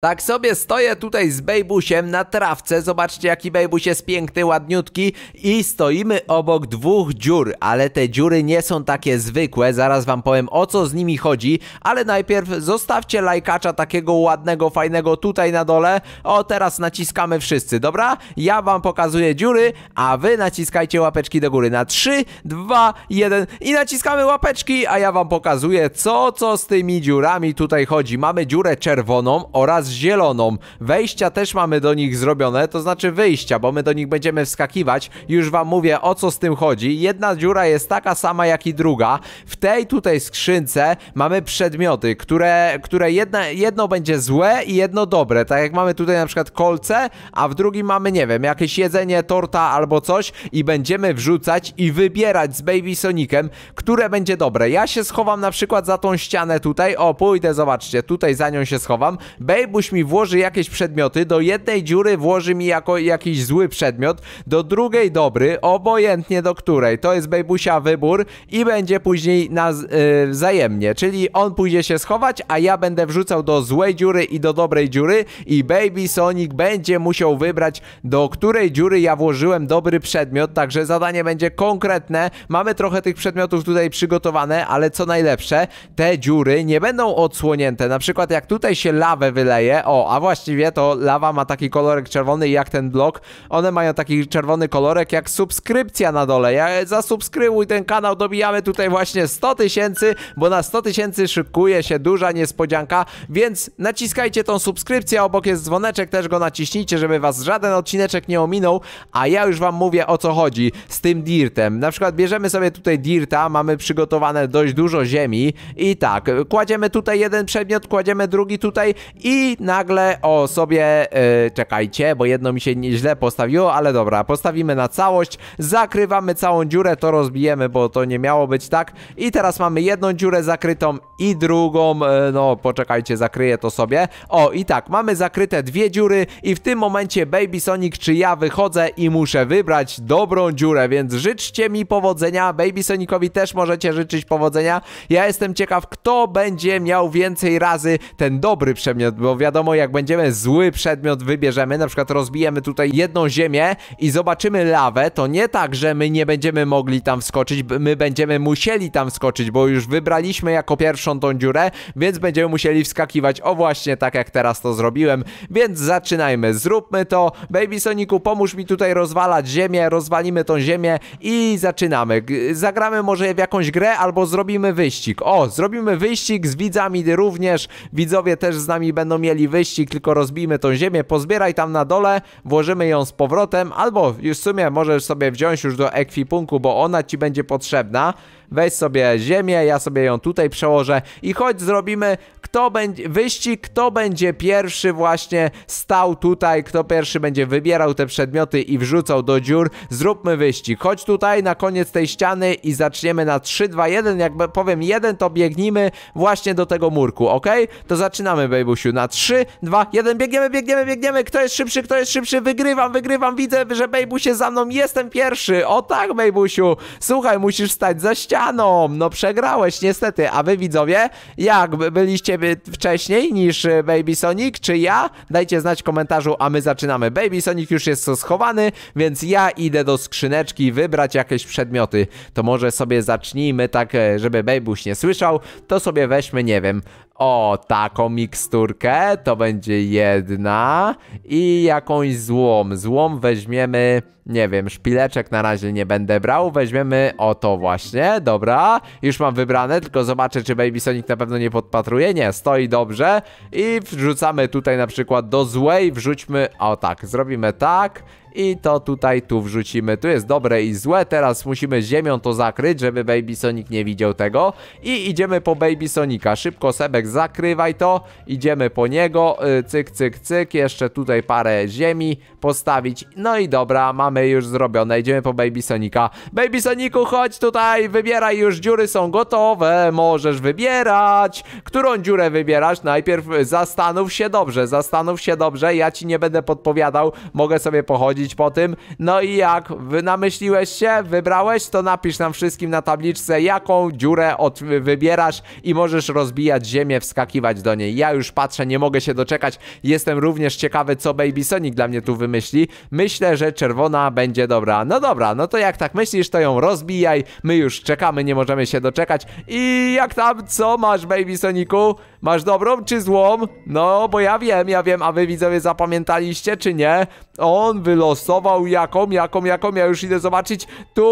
Tak sobie stoję tutaj z Bejbusiem na trawce, zobaczcie jaki Bejbus jest piękny, ładniutki i stoimy obok dwóch dziur, ale te dziury nie są takie zwykłe, zaraz wam powiem o co z nimi chodzi, ale najpierw zostawcie lajkacza takiego ładnego, fajnego tutaj na dole, o teraz naciskamy wszyscy, dobra? Ja wam pokazuję dziury, a wy naciskajcie łapeczki do góry na 3, 2, 1 i naciskamy łapeczki, a ja wam pokazuję co, co z tymi dziurami tutaj chodzi, mamy dziurę czerwoną oraz z zieloną. Wejścia też mamy do nich zrobione, to znaczy wyjścia, bo my do nich będziemy wskakiwać. Już wam mówię o co z tym chodzi. Jedna dziura jest taka sama jak i druga. W tej tutaj skrzynce mamy przedmioty, które, które jedna, jedno będzie złe i jedno dobre. Tak jak mamy tutaj na przykład kolce, a w drugim mamy, nie wiem, jakieś jedzenie, torta albo coś i będziemy wrzucać i wybierać z Baby Sonicem, które będzie dobre. Ja się schowam na przykład za tą ścianę tutaj. O, pójdę, zobaczcie, tutaj za nią się schowam. Baby komuś mi włoży jakieś przedmioty, do jednej dziury włoży mi jako jakiś zły przedmiot, do drugiej dobry, obojętnie do której. To jest Bejbusia wybór i będzie później na, yy, wzajemnie, czyli on pójdzie się schować, a ja będę wrzucał do złej dziury i do dobrej dziury i Baby Sonic będzie musiał wybrać, do której dziury ja włożyłem dobry przedmiot, także zadanie będzie konkretne. Mamy trochę tych przedmiotów tutaj przygotowane, ale co najlepsze, te dziury nie będą odsłonięte. Na przykład jak tutaj się lawę wyleje, dzieje? O, a właściwie to lawa ma taki kolorek czerwony jak ten blok. One mają taki czerwony kolorek jak subskrypcja na dole. Ja, zasubskrybuj ten kanał, dobijamy tutaj właśnie 100 tysięcy, bo na 100 tysięcy szykuje się duża niespodzianka, więc naciskajcie tą subskrypcję, obok jest dzwoneczek, też go naciśnijcie, żeby was żaden odcineczek nie ominął, a ja już wam mówię o co chodzi z tym dirtem. Na przykład bierzemy sobie tutaj dirta, mamy przygotowane dość dużo ziemi i tak, kładziemy tutaj jeden przedmiot, kładziemy drugi tutaj i nagle o sobie, yy, czekajcie, bo jedno mi się źle postawiło, ale dobra, postawimy na całość, zakrywamy całą dziurę, to rozbijemy, bo to nie miało być tak i teraz mamy jedną dziurę zakrytą i drugą, yy, no poczekajcie, zakryję to sobie, o i tak, mamy zakryte dwie dziury i w tym momencie Baby Sonic czy ja wychodzę i muszę wybrać dobrą dziurę, więc życzcie mi powodzenia, Baby Sonicowi też możecie życzyć powodzenia, ja jestem ciekaw, kto będzie miał więcej razy ten dobry przedmiot, bo wiadomo, wiadomo, jak będziemy zły przedmiot wybierzemy, na przykład rozbijemy tutaj jedną ziemię i zobaczymy lawę, to nie tak, że my nie będziemy mogli tam wskoczyć, my będziemy musieli tam wskoczyć, bo już wybraliśmy jako pierwszą tą dziurę, więc będziemy musieli wskakiwać, o właśnie tak jak teraz to zrobiłem, więc zaczynajmy, zróbmy to, Baby Soniku pomóż mi tutaj rozwalać ziemię, rozwalimy tą ziemię i zaczynamy, zagramy może w jakąś grę albo zrobimy wyścig, o, zrobimy wyścig z widzami również, widzowie też z nami będą mieli mieli wyścig, tylko rozbijmy tą ziemię, pozbieraj tam na dole, włożymy ją z powrotem, albo już w sumie możesz sobie wziąć już do ekwipunku, bo ona ci będzie potrzebna weź sobie ziemię, ja sobie ją tutaj przełożę i choć zrobimy kto będzie, wyścig, kto będzie pierwszy właśnie stał tutaj, kto pierwszy będzie wybierał te przedmioty i wrzucał do dziur, zróbmy wyścig. Chodź tutaj na koniec tej ściany i zaczniemy na 3, 2, 1, jakby powiem 1, to biegnijmy właśnie do tego murku, ok? To zaczynamy, Bejbusiu, na 3, 2, 1, biegniemy, biegniemy, biegniemy, kto jest szybszy, kto jest szybszy, wygrywam, wygrywam, widzę, że babysie za mną, jestem pierwszy, o tak, Bejbusiu, słuchaj, musisz stać za ścianą, ścianą. No przegrałeś niestety, a wy widzowie, jak byliście wcześniej niż e, Baby Sonic, czy ja? Dajcie znać w komentarzu, a my zaczynamy. Baby Sonic już jest schowany, więc ja idę do skrzyneczki wybrać jakieś przedmioty. To może sobie zacznijmy tak, e, żeby Babyś nie słyszał, to sobie weźmy, nie wiem, o, taką miksturkę, to będzie jedna i jakąś złom. Złom weźmiemy, nie wiem, szpileczek na razie nie będę brał, weźmiemy o to właśnie, dobra. Już mam wybrane, tylko zobaczę, czy Baby Sonic na pewno nie podpatruje. Nie, stoi dobrze i wrzucamy tutaj na przykład do złej, wrzućmy, o tak, zrobimy tak i to tutaj tu wrzucimy. Tu jest dobre i złe, teraz musimy ziemią to zakryć, żeby Baby Sonic nie widział tego i idziemy po Baby Sonic'a. Szybko Sebek zakrywaj to, idziemy po niego, y, cyk, cyk, cyk, jeszcze tutaj parę ziemi postawić. No i dobra, mamy już zrobione, idziemy po Baby Sonic'a. Baby Soniku, chodź tutaj, wybieraj już, dziury są gotowe, możesz wybierać. Którą dziurę wybierasz? Najpierw zastanów się dobrze, zastanów się dobrze, ja ci nie będę podpowiadał, mogę sobie pochodzić chodzić po tym. No i jak namyśliłeś się, wybrałeś, to napisz nam wszystkim na tabliczce, jaką dziurę od, wybierasz i możesz rozbijać ziemię, wskakiwać do niej. Ja już patrzę, nie mogę się doczekać. Jestem również ciekawy, co Baby Sonic dla mnie tu wymyśli. Myślę, że czerwona będzie dobra. No dobra, no to jak tak myślisz, to ją rozbijaj. My już czekamy, nie możemy się doczekać. I jak tam, co masz, Baby Soniku? Masz dobrą czy złą? No, bo ja wiem, ja wiem, a wy widzowie zapamiętaliście, czy nie? On wylosował wylosował jaką, jaką, jaką, ja już idę zobaczyć. Tu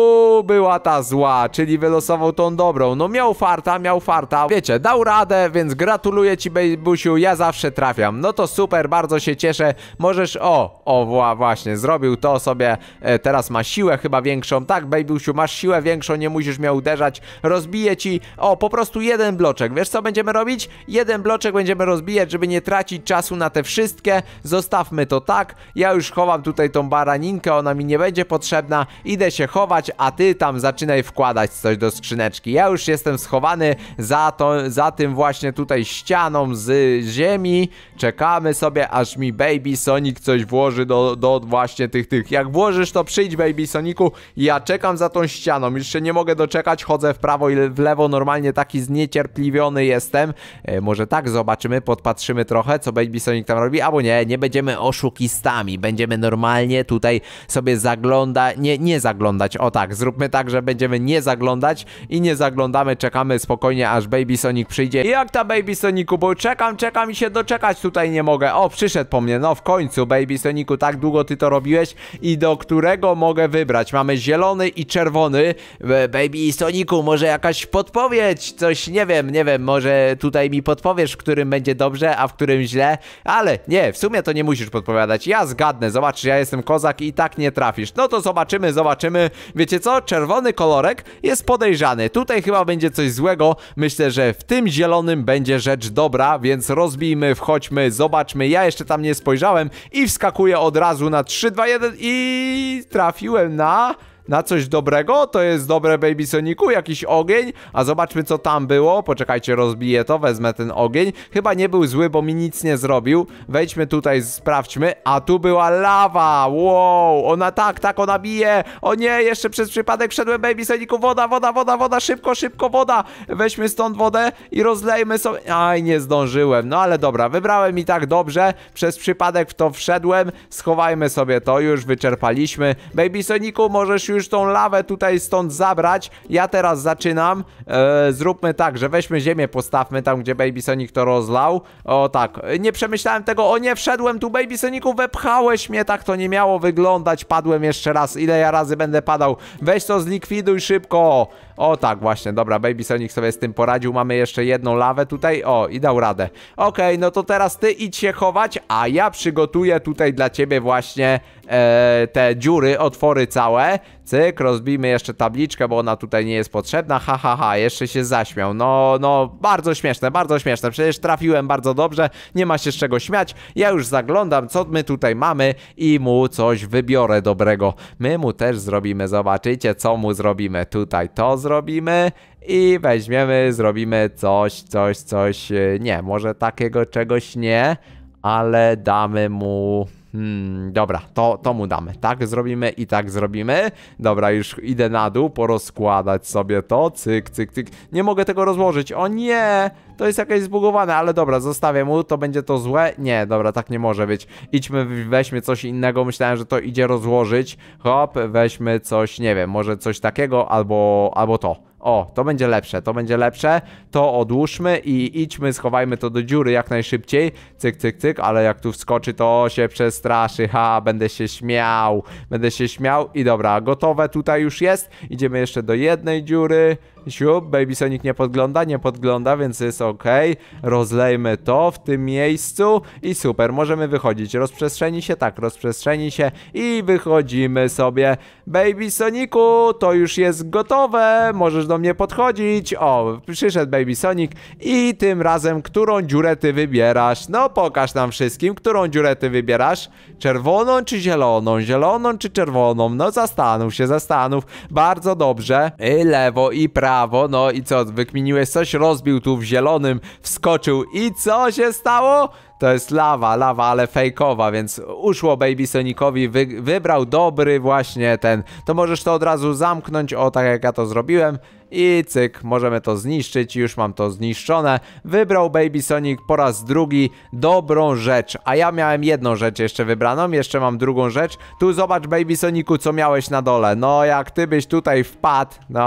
była ta zła, czyli wylosował tą dobrą. No miał farta, miał farta. Wiecie, dał radę, więc gratuluję ci, Bejbusiu, ja zawsze trafiam. No to super, bardzo się cieszę. Możesz, o, o właśnie, zrobił to sobie. E, teraz ma siłę chyba większą. Tak, Bejbusiu, masz siłę większą, nie musisz mnie uderzać. Rozbiję ci, o, po prostu jeden bloczek. Wiesz co będziemy robić? Jeden bloczek będziemy rozbijać, żeby nie tracić czasu na te wszystkie. Zostawmy to tak. Ja już chowam tutaj tą baraninkę, ona mi nie będzie potrzebna, idę się chować, a ty tam zaczynaj wkładać coś do skrzyneczki. Ja już jestem schowany za, to, za tym właśnie tutaj ścianą z ziemi. Czekamy sobie, aż mi Baby Sonic coś włoży do, do właśnie tych, tych. Jak włożysz, to przyjdź Baby Soniku. Ja czekam za tą ścianą, już się nie mogę doczekać, chodzę w prawo i w lewo, normalnie taki zniecierpliwiony jestem. E, może tak zobaczymy, podpatrzymy trochę, co Baby Sonic tam robi, albo nie, nie będziemy oszukistami, będziemy normalnie nie tutaj sobie zagląda, nie, nie zaglądać, o tak, zróbmy tak, że będziemy nie zaglądać i nie zaglądamy, czekamy spokojnie, aż Baby Sonic przyjdzie. I jak ta Baby Sonicu, bo czekam, czekam i się doczekać tutaj nie mogę. O, przyszedł po mnie, no w końcu, Baby Sonicu, tak długo ty to robiłeś i do którego mogę wybrać? Mamy zielony i czerwony. Baby Sonicu, może jakaś podpowiedź, coś, nie wiem, nie wiem, może tutaj mi podpowiesz, w którym będzie dobrze, a w którym źle, ale nie, w sumie to nie musisz podpowiadać, ja zgadnę, zobacz, ja jestem kozak i tak nie trafisz. No to zobaczymy, zobaczymy. Wiecie co? Czerwony kolorek jest podejrzany. Tutaj chyba będzie coś złego. Myślę, że w tym zielonym będzie rzecz dobra, więc rozbijmy, wchodźmy, zobaczmy. Ja jeszcze tam nie spojrzałem i wskakuję od razu na 3, 2, 1 i trafiłem na na coś dobrego, to jest dobre Baby Soniku, jakiś ogień, a zobaczmy co tam było, poczekajcie, rozbiję to, wezmę ten ogień, chyba nie był zły, bo mi nic nie zrobił, wejdźmy tutaj, sprawdźmy, a tu była lawa, wow, ona tak, tak, ona bije, o nie, jeszcze przez przypadek wszedłem Baby Soniku, woda, woda, woda, woda, szybko, szybko, woda, weźmy stąd wodę i rozlejmy sobie, aj, nie zdążyłem, no ale dobra, wybrałem i tak dobrze, przez przypadek w to wszedłem, schowajmy sobie to, już wyczerpaliśmy, Baby Soniku, możesz już już tą lawę tutaj stąd zabrać. Ja teraz zaczynam. E, zróbmy tak, że weźmy ziemię, postawmy tam, gdzie Baby Sonic to rozlał. O tak, nie przemyślałem tego, o nie, wszedłem tu Baby Sonicu, wepchałeś mnie, tak to nie miało wyglądać. Padłem jeszcze raz, ile ja razy będę padał. Weź to zlikwiduj szybko. O tak, właśnie, dobra, Baby Sonic sobie z tym poradził. Mamy jeszcze jedną lawę tutaj. O, i dał radę. Okej, okay, no to teraz ty idź się chować, a ja przygotuję tutaj dla ciebie właśnie e, te dziury, otwory całe. Cyk, rozbijmy jeszcze tabliczkę, bo ona tutaj nie jest potrzebna. Ha, ha, ha, jeszcze się zaśmiał. No, no, bardzo śmieszne, bardzo śmieszne. Przecież trafiłem bardzo dobrze, nie ma się z czego śmiać. Ja już zaglądam, co my tutaj mamy i mu coś wybiorę dobrego. My mu też zrobimy, zobaczycie, co mu zrobimy. Tutaj to zrobimy i weźmiemy, zrobimy coś, coś, coś, e, nie, może takiego czegoś nie, ale damy mu Hmm, dobra, to, to mu damy. Tak zrobimy i tak zrobimy. Dobra, już idę na dół, porozkładać sobie to. Cyk, cyk, cyk. Nie mogę tego rozłożyć. O nie! To jest jakieś zbugowane, ale dobra, zostawię mu, to będzie to złe. Nie, dobra, tak nie może być. Idźmy, weźmy coś innego. Myślałem, że to idzie rozłożyć. Hop, weźmy coś, nie wiem, może coś takiego albo, albo to. O, to będzie lepsze, to będzie lepsze. To odłóżmy i idźmy, schowajmy to do dziury jak najszybciej. Cyk, cyk, cyk, ale jak tu wskoczy, to się przestraszy. Ha, będę się śmiał, będę się śmiał. I dobra, gotowe tutaj już jest. Idziemy jeszcze do jednej dziury. Siup, Baby Sonic nie podgląda, nie podgląda, więc jest ok. Rozlejmy to w tym miejscu i super, możemy wychodzić. Rozprzestrzeni się, tak, rozprzestrzeni się i wychodzimy sobie. Baby Soniku, to już jest gotowe, możesz do do mnie podchodzić. O, przyszedł Baby Sonic i tym razem, którą dziurę ty wybierasz? No, pokaż nam wszystkim, którą dziurę ty wybierasz. Czerwoną czy zieloną? Zieloną czy czerwoną? No, zastanów się, zastanów. Bardzo dobrze. I y, lewo i prawo. No i co, wykminiłeś coś? Rozbił tu w zielonym, wskoczył i co się stało? To jest lawa, lawa, ale fejkowa, więc uszło Baby Sonicowi, wy wybrał dobry właśnie ten. To możesz to od razu zamknąć, o tak jak ja to zrobiłem i cyk, możemy to zniszczyć, już mam to zniszczone. Wybrał Baby Sonic po raz drugi dobrą rzecz, a ja miałem jedną rzecz jeszcze wybraną, jeszcze mam drugą rzecz. Tu zobacz Baby Sonicu, co miałeś na dole. No, jak ty byś tutaj wpadł, no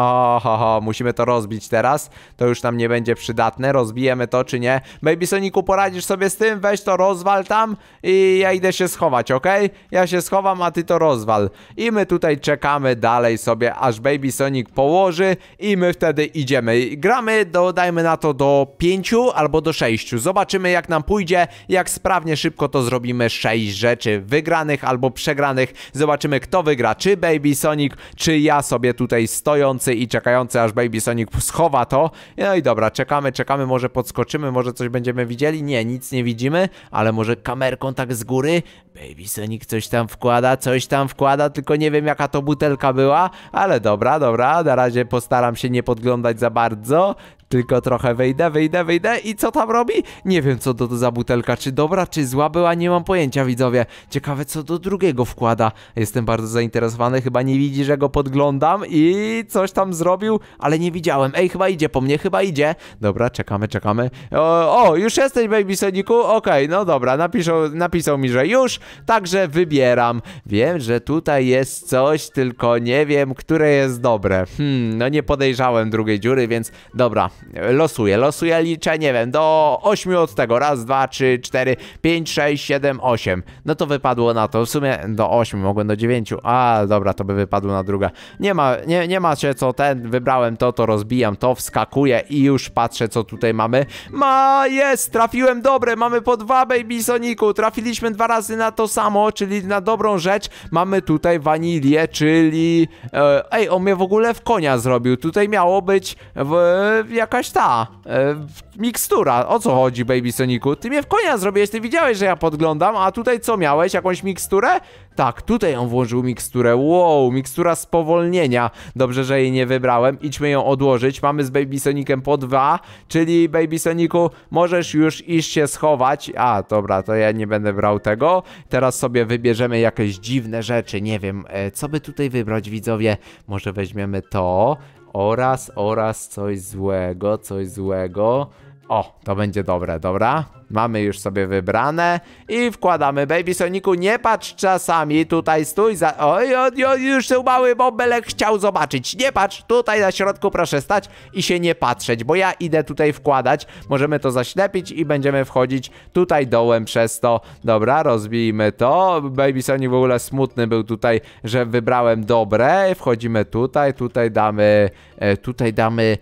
ho, ho, musimy to rozbić teraz. To już nam nie będzie przydatne, rozbijemy to czy nie. Baby Sonicu, poradzisz sobie z tym? Weź to rozwal tam i ja idę się schować, ok? Ja się schowam, a ty to rozwal. I my tutaj czekamy dalej sobie, aż Baby Sonic położy i i my wtedy idziemy. Gramy, dodajmy na to do 5 albo do 6. Zobaczymy jak nam pójdzie, jak sprawnie szybko to zrobimy 6 rzeczy wygranych albo przegranych. Zobaczymy kto wygra, czy Baby Sonic, czy ja sobie tutaj stojący i czekający aż Baby Sonic schowa to. No i dobra, czekamy, czekamy, może podskoczymy, może coś będziemy widzieli. Nie, nic nie widzimy, ale może kamerką tak z góry. Baby Sonic coś tam wkłada, coś tam wkłada, tylko nie wiem jaka to butelka była, ale dobra, dobra, na razie postaram się nie podglądać za bardzo, tylko trochę wejdę, wejdę, wejdę i co tam robi? Nie wiem co to, to za butelka, czy dobra, czy zła była, nie mam pojęcia widzowie. Ciekawe co do drugiego wkłada. Jestem bardzo zainteresowany, chyba nie widzi, że go podglądam i coś tam zrobił, ale nie widziałem. Ej, chyba idzie po mnie, chyba idzie. Dobra, czekamy, czekamy. O, o już jesteś Baby Soniku? Okej, okay, no dobra, napiszą, napisał mi, że już, także wybieram. Wiem, że tutaj jest coś, tylko nie wiem, które jest dobre. Hmm, no nie podejrzałem drugiej dziury, więc dobra, losuję, losuję, liczę, nie wiem, do 8 od tego, raz, dwa, trzy, cztery, pięć, sześć, siedem, osiem. No to wypadło na to, w sumie do 8, mogłem do 9, a dobra, to by wypadło na druga. Nie ma, nie, nie ma się co ten, wybrałem to, to rozbijam to, wskakuję i już patrzę co tutaj mamy. Ma, jest, trafiłem dobre, mamy po dwa Baby Soniku, trafiliśmy dwa razy na to samo, czyli na dobrą rzecz. Mamy tutaj wanilię, czyli... E, ej, on mnie w ogóle w konia zrobił, tutaj miało być w, jak jakaś ta e, mikstura. O co chodzi, Baby Soniku? Ty mnie w konia zrobiłeś, ty widziałeś, że ja podglądam, a tutaj co miałeś? Jakąś miksturę? Tak, tutaj on włożył miksturę. Wow, mikstura spowolnienia. Dobrze, że jej nie wybrałem. Idźmy ją odłożyć. Mamy z Baby Sonicem po dwa, czyli Baby Soniku, możesz już iść się schować. A, dobra, to ja nie będę brał tego. Teraz sobie wybierzemy jakieś dziwne rzeczy. Nie wiem, e, co by tutaj wybrać, widzowie? Może weźmiemy to. Oraz, oraz coś złego, coś złego. O, to będzie dobre, dobra. Mamy już sobie wybrane i wkładamy. Baby Soniku, nie patrz czasami, tutaj stój za... Oj, oj, oj już ten mały bobelek chciał zobaczyć. Nie patrz, tutaj na środku proszę stać i się nie patrzeć, bo ja idę tutaj wkładać. Możemy to zaślepić i będziemy wchodzić tutaj dołem przez to. Dobra, rozbijmy to. Baby Sonic w ogóle smutny był tutaj, że wybrałem dobre. Wchodzimy tutaj, tutaj damy... E, tutaj damy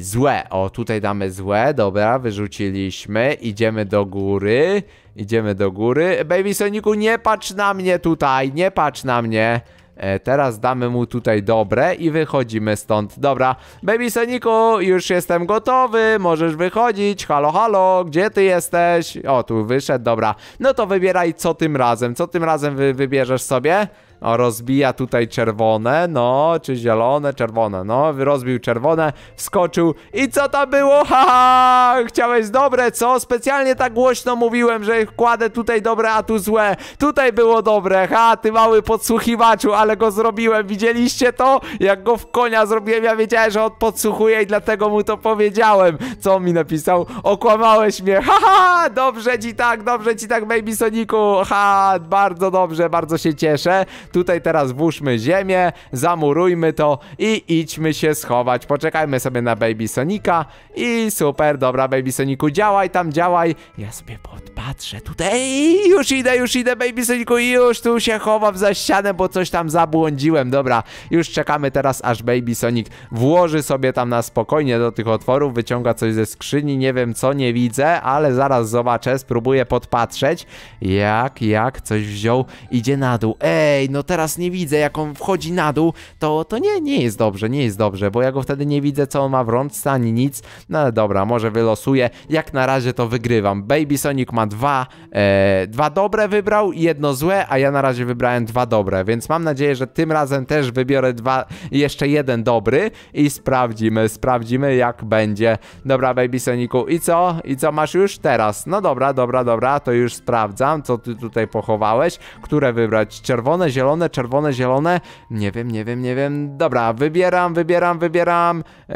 złe. O, tutaj damy złe, dobra, wyrzuciliśmy, idziemy do góry, idziemy do góry. Baby Soniku, nie patrz na mnie tutaj, nie patrz na mnie. E, teraz damy mu tutaj dobre i wychodzimy stąd. Dobra, Baby Soniku, już jestem gotowy, możesz wychodzić. Halo, halo, gdzie ty jesteś? O, tu wyszedł, dobra. No to wybieraj co tym razem, co tym razem wy wybierzesz sobie? O, rozbija tutaj czerwone, no, czy zielone, czerwone, no, rozbił czerwone, wskoczył i co tam było? Haha! Chciałeś dobre, co? Specjalnie tak głośno mówiłem, że wkładę tutaj dobre, a tu złe. Tutaj było dobre, ha, ty mały podsłuchiwaczu, ale go zrobiłem, widzieliście to? Jak go w konia zrobiłem, ja wiedziałem, że on podsłuchuje i dlatego mu to powiedziałem. Co on mi napisał? Okłamałeś mnie, haha! Dobrze ci tak, dobrze ci tak, baby Soniku, ha, bardzo dobrze, bardzo się cieszę. Tutaj teraz włóżmy ziemię, zamurujmy to i idźmy się schować. Poczekajmy sobie na Baby Sonika i super, dobra Baby Soniku, działaj tam, działaj. Ja sobie podpatrzę tutaj. Ej, już idę, już idę Baby Soniku i już tu się chowam za ścianę, bo coś tam zabłądziłem. Dobra, już czekamy teraz aż Baby Sonic włoży sobie tam na spokojnie do tych otworów, wyciąga coś ze skrzyni, nie wiem co, nie widzę, ale zaraz zobaczę, spróbuję podpatrzeć. Jak, jak, coś wziął, idzie na dół. Ej, no no teraz nie widzę, jak on wchodzi na dół, to, to nie, nie jest dobrze, nie jest dobrze, bo ja go wtedy nie widzę, co on ma w rączce, ani nic. No ale dobra, może wylosuję. Jak na razie to wygrywam. Baby Sonic ma dwa, e, dwa dobre wybrał i jedno złe, a ja na razie wybrałem dwa dobre, więc mam nadzieję, że tym razem też wybiorę dwa, jeszcze jeden dobry i sprawdzimy, sprawdzimy jak będzie. Dobra, Baby Soniku, i co? I co masz już teraz? No dobra, dobra, dobra, to już sprawdzam, co ty tutaj pochowałeś, które wybrać, czerwone, zielone, zielone, czerwone, zielone. Nie wiem, nie wiem, nie wiem. Dobra, wybieram, wybieram, wybieram. E,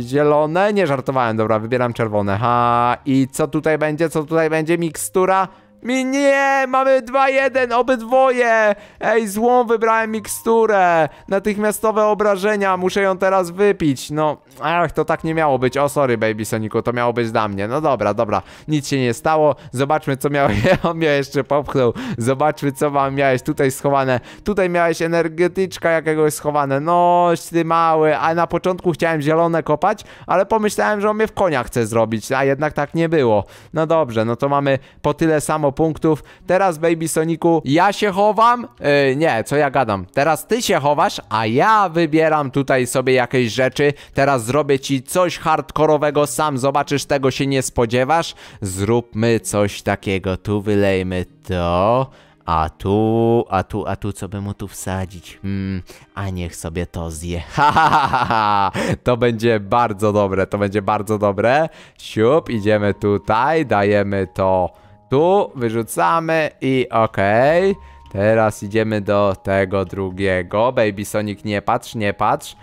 zielone, nie żartowałem, dobra, wybieram czerwone. Ha, i co tutaj będzie, co tutaj będzie? Mikstura? Mi nie, mamy 2-1, obydwoje. Ej, złą wybrałem miksturę. Natychmiastowe obrażenia, muszę ją teraz wypić. No, ach, to tak nie miało być. O, sorry, baby Soniku, to miało być dla mnie. No dobra, dobra, nic się nie stało. Zobaczmy, co miał, on mnie jeszcze popchnął. Zobaczmy, co mam miałeś tutaj schowane. Tutaj miałeś energetyczka jakiegoś schowane. No, ty mały, a na początku chciałem zielone kopać, ale pomyślałem, że on mnie w konia chce zrobić, a jednak tak nie było. No dobrze, no to mamy po tyle samo punktów. Teraz, Baby Soniku, ja się chowam? Yy, nie, co ja gadam. Teraz ty się chowasz, a ja wybieram tutaj sobie jakieś rzeczy. Teraz zrobię ci coś hardkorowego sam. Zobaczysz, tego się nie spodziewasz. Zróbmy coś takiego. Tu wylejmy to... A tu, a tu, a tu, co by mu tu wsadzić? Hmm, a niech sobie to zje. Ha, ha, ha, ha, To będzie bardzo dobre, to będzie bardzo dobre. Siup, idziemy tutaj, dajemy to tu, wyrzucamy i okej. Okay. Teraz idziemy do tego drugiego. Baby Sonic, nie patrz, nie patrz.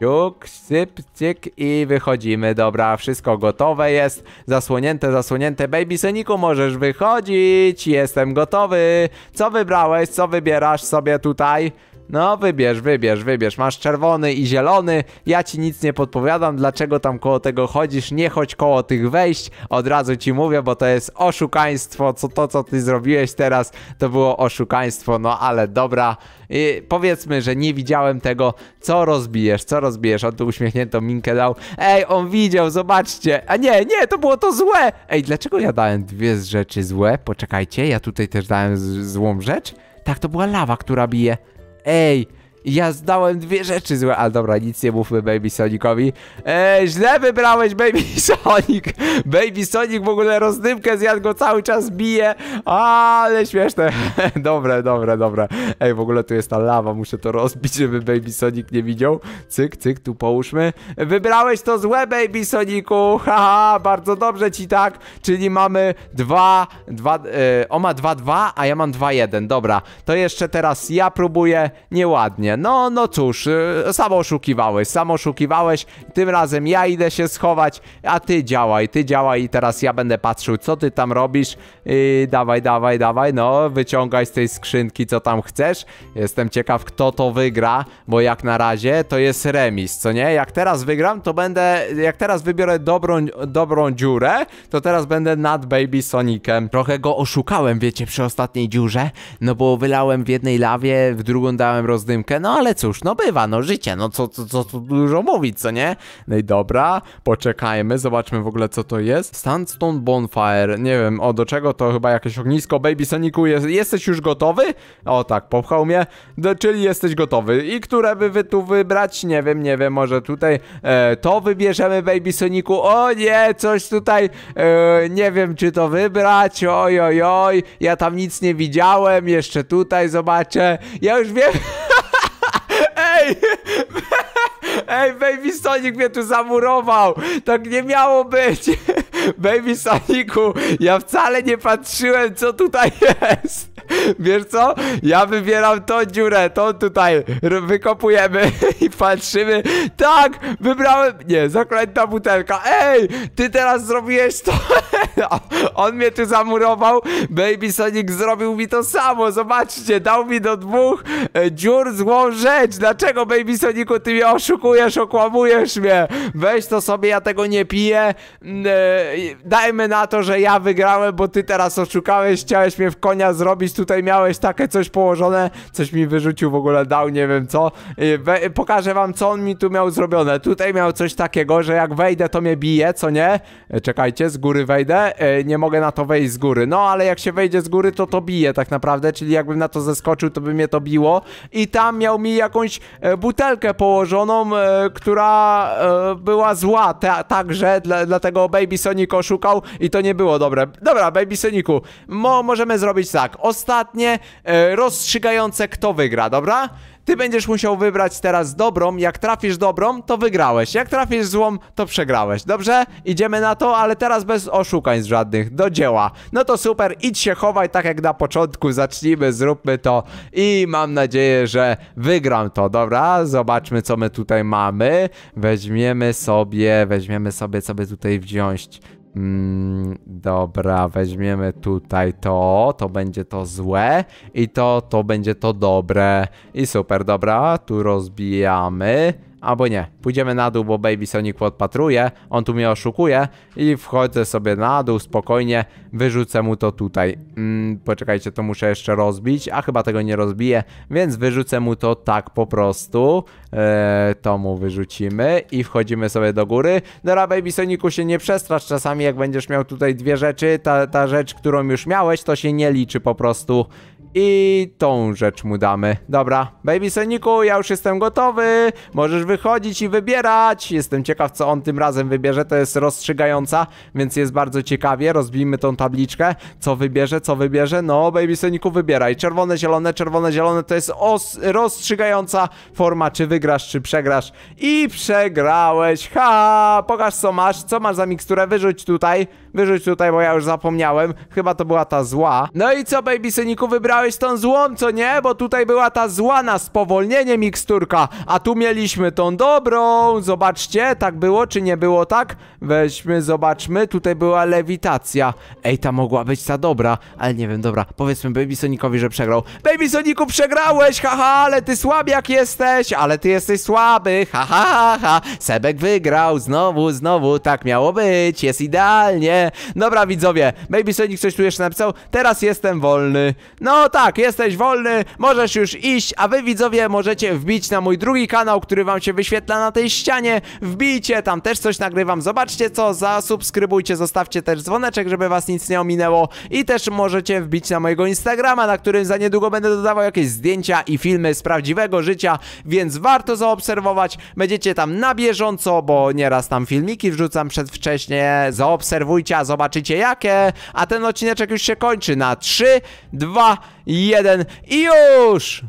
Ciuk, syp, cyk i wychodzimy. Dobra, wszystko gotowe jest. Zasłonięte, zasłonięte. Baby Soniku, możesz wychodzić. Jestem gotowy. Co wybrałeś? Co wybierasz sobie tutaj? No wybierz, wybierz, wybierz. Masz czerwony i zielony. Ja ci nic nie podpowiadam, dlaczego tam koło tego chodzisz. Nie chodź koło tych wejść. Od razu ci mówię, bo to jest oszukaństwo. Co to, co ty zrobiłeś teraz, to było oszukaństwo. No ale dobra. I powiedzmy, że nie widziałem tego. Co rozbijesz? Co rozbijesz? On tu uśmiechniętą minkę dał. Ej, on widział, zobaczcie. A nie, nie, to było to złe. Ej, dlaczego ja dałem dwie rzeczy złe? Poczekajcie, ja tutaj też dałem złą rzecz. Tak, to była lawa, która bije. A. Ja zdałem dwie rzeczy złe, a dobra, nic nie mówmy Baby Sonicowi eee, Źle wybrałeś Baby Sonic Baby Sonic w ogóle rozdymkę zjadł, go cały czas bije Ale śmieszne Dobre, dobre, dobre Ej, w ogóle tu jest ta lawa, muszę to rozbić, żeby Baby Sonic nie widział Cyk, cyk, tu połóżmy Wybrałeś to złe Baby Sonicu Haha, bardzo dobrze ci tak Czyli mamy dwa, dwa e, O ma dwa, dwa, a ja mam dwa, jeden. Dobra, to jeszcze teraz ja próbuję Nieładnie no, no cóż, sam y, samo oszukiwałeś, samo oszukiwałeś, tym razem ja idę się schować, a ty działaj, ty działaj i teraz ja będę patrzył, co ty tam robisz, I y, dawaj, dawaj, dawaj, no, wyciągaj z tej skrzynki, co tam chcesz, jestem ciekaw, kto to wygra, bo jak na razie to jest remis, co nie, jak teraz wygram, to będę, jak teraz wybiorę dobrą, dobrą dziurę, to teraz będę nad Baby Sonicem, trochę go oszukałem, wiecie, przy ostatniej dziurze, no bo wylałem w jednej lawie, w drugą dałem rozdymkę, no ale cóż, no bywa, no życie, no co, co, co tu dużo mówić, co nie? No i dobra, poczekajmy, zobaczmy w ogóle co to jest. Sandstone Bonfire, nie wiem, o do czego to chyba jakieś ognisko. Baby Soniku, jest, jesteś już gotowy? O tak, popchał mnie, do, czyli jesteś gotowy. I które by wy tu wybrać? Nie wiem, nie wiem, może tutaj e, to wybierzemy Baby Soniku. O nie, coś tutaj, e, nie wiem czy to wybrać, oj, oj, oj, ja tam nic nie widziałem, jeszcze tutaj zobaczę. Ja już wiem... Ej! Ej, Baby Sonic mnie tu zamurował! Tak nie miało być! Baby Soniku, ja wcale nie patrzyłem, co tutaj jest. Wiesz co? Ja wybieram tą dziurę, tą tutaj wykopujemy i patrzymy. Tak, wybrałem... Nie, zaklęta butelka. Ej, ty teraz zrobiłeś to. On mnie tu zamurował. Baby Sonic zrobił mi to samo. Zobaczcie, dał mi do dwóch e, dziur złą rzecz. Dlaczego, Baby Soniku, ty mnie oszukujesz, okłamujesz mnie? Weź to sobie, ja tego nie piję. Yy, dajmy na to, że ja wygrałem, bo ty teraz oszukałeś, chciałeś mnie w konia zrobić, tutaj miałeś takie coś położone, coś mi wyrzucił w ogóle dał, nie wiem co. pokażę wam, co on mi tu miał zrobione. Tutaj miał coś takiego, że jak wejdę, to mnie bije, co nie? E, czekajcie, z góry wejdę, e, nie mogę na to wejść z góry. No, ale jak się wejdzie z góry, to to bije tak naprawdę, czyli jakbym na to zeskoczył, to by mnie to biło. I tam miał mi jakąś e, butelkę położoną, która była zła, także dla, dlatego Baby Sonic Sonic oszukał i to nie było dobre. Dobra, Baby Sonicu, mo możemy zrobić tak. Ostatnie e, rozstrzygające, kto wygra, dobra? Ty będziesz musiał wybrać teraz dobrą. Jak trafisz dobrą, to wygrałeś. Jak trafisz złą, to przegrałeś. Dobrze? Idziemy na to, ale teraz bez oszukań żadnych. Do dzieła. No to super, idź się chowaj tak jak na początku. Zacznijmy, zróbmy to i mam nadzieję, że wygram to. Dobra, zobaczmy co my tutaj mamy. Weźmiemy sobie, weźmiemy sobie, co by tutaj wziąć. Mm, dobra, weźmiemy tutaj to, to będzie to złe i to, to będzie to dobre. I super, dobra, tu rozbijamy albo nie. Pójdziemy na dół, bo Baby Sonic podpatruje, on tu mnie oszukuje i wchodzę sobie na dół spokojnie, wyrzucę mu to tutaj. Mm, poczekajcie, to muszę jeszcze rozbić, a chyba tego nie rozbiję, więc wyrzucę mu to tak po prostu. Eee, to mu wyrzucimy i wchodzimy sobie do góry. Dobra, no Baby Soniku się nie przestrasz czasami, jak będziesz miał tutaj dwie rzeczy, ta, ta rzecz, którą już miałeś, to się nie liczy po prostu. I tą rzecz mu damy. Dobra, Baby Soniku, ja już jestem gotowy. Możesz wychodzić i wybierać. Jestem ciekaw, co on tym razem wybierze. To jest rozstrzygająca, więc jest bardzo ciekawie. Rozbijmy tą tabliczkę. Co wybierze, co wybierze? No, Baby Soniku, wybieraj. Czerwone, zielone, czerwone, zielone. To jest rozstrzygająca forma, czy wygrasz, czy przegrasz. I przegrałeś. Ha! Pokaż, co masz. Co masz za miksturę? Wyrzuć tutaj. Wyrzuć tutaj, bo ja już zapomniałem. Chyba to była ta zła. No i co, baby syniku, wybrałeś tą złą, co nie? Bo tutaj była ta zła na spowolnienie miksturka, a tu mieliśmy tą dobrą. Zobaczcie, tak było czy nie było tak? Weźmy, zobaczmy. Tutaj była lewitacja. Ej, ta mogła być ta dobra, ale nie wiem, dobra. Powiedzmy baby sonikowi, że przegrał. Baby soniku, przegrałeś, haha, ale ty słabiak jesteś, ale ty jesteś słaby, haha, ha, ha. Sebek wygrał, znowu, znowu, tak miało być, jest idealnie. Dobra widzowie, Baby Sonic coś tu jeszcze napisał. Teraz jestem wolny. No tak, jesteś wolny, możesz już iść, a wy widzowie możecie wbić na mój drugi kanał, który wam się wyświetla na tej ścianie. Wbijcie, tam też coś nagrywam. Zobaczcie co, zasubskrybujcie, zostawcie też dzwoneczek, żeby was nic nie ominęło. I też możecie wbić na mojego Instagrama, na którym za niedługo będę dodawał jakieś zdjęcia i filmy z prawdziwego życia, więc warto zaobserwować. Będziecie tam na bieżąco, bo nieraz tam filmiki wrzucam przedwcześnie. Zaobserwujcie życia, zobaczycie jakie. A ten odcineczek już się kończy na 3, 2, 1 i już!